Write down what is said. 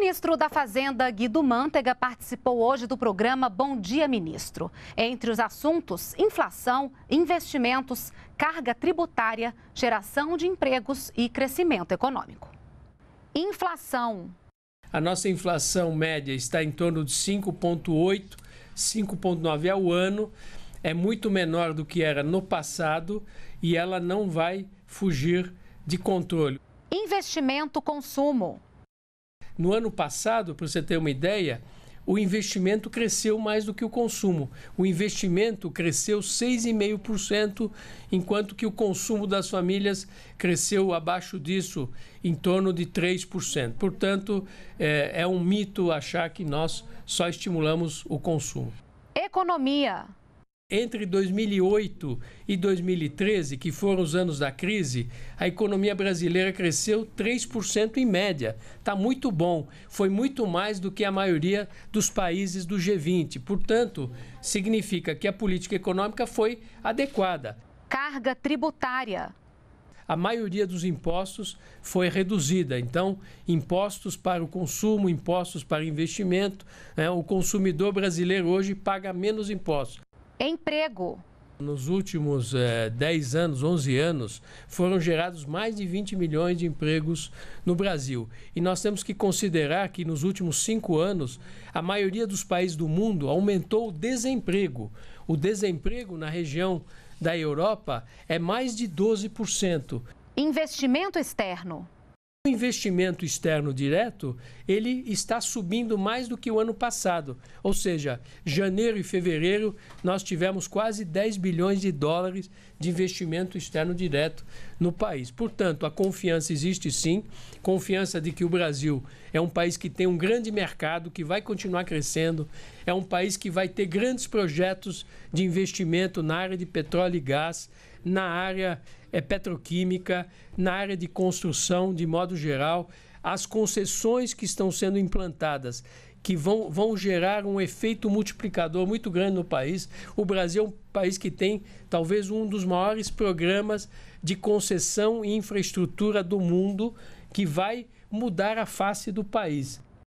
ministro da Fazenda, Guido Mantega, participou hoje do programa Bom Dia Ministro. Entre os assuntos, inflação, investimentos, carga tributária, geração de empregos e crescimento econômico. Inflação. A nossa inflação média está em torno de 5,8, 5,9 ao ano. É muito menor do que era no passado e ela não vai fugir de controle. Investimento, consumo. No ano passado, para você ter uma ideia, o investimento cresceu mais do que o consumo. O investimento cresceu 6,5%, enquanto que o consumo das famílias cresceu abaixo disso, em torno de 3%. Portanto, é, é um mito achar que nós só estimulamos o consumo. Economia entre 2008 e 2013, que foram os anos da crise, a economia brasileira cresceu 3% em média. Está muito bom. Foi muito mais do que a maioria dos países do G20. Portanto, significa que a política econômica foi adequada. Carga tributária a maioria dos impostos foi reduzida. Então, impostos para o consumo, impostos para investimento. Né? O consumidor brasileiro hoje paga menos impostos. É emprego. Nos últimos é, eh, 10 anos, 11 anos, foram gerados mais de 20 milhões de empregos no Brasil. E nós temos que considerar que nos últimos 5 anos, a maioria dos países do mundo aumentou o desemprego. O desemprego na região da Europa é mais de 12%. Investimento externo. O investimento externo direto, ele está subindo mais do que o ano passado. Ou seja, janeiro e fevereiro nós tivemos quase 10 bilhões de dólares de investimento externo direto no país. Portanto, a confiança existe sim, confiança de que o Brasil é um país que tem um grande mercado, que vai continuar crescendo, é um país que vai ter grandes projetos de investimento na área de petróleo e gás, na área é, petroquímica, na área de construção, de modo geral, as concessões que estão sendo implantadas, que vão, vão gerar um efeito multiplicador muito grande no país. O Brasil é um país que tem talvez um dos maiores programas de concessão e infraestrutura do mundo, que vai mudar a face do país.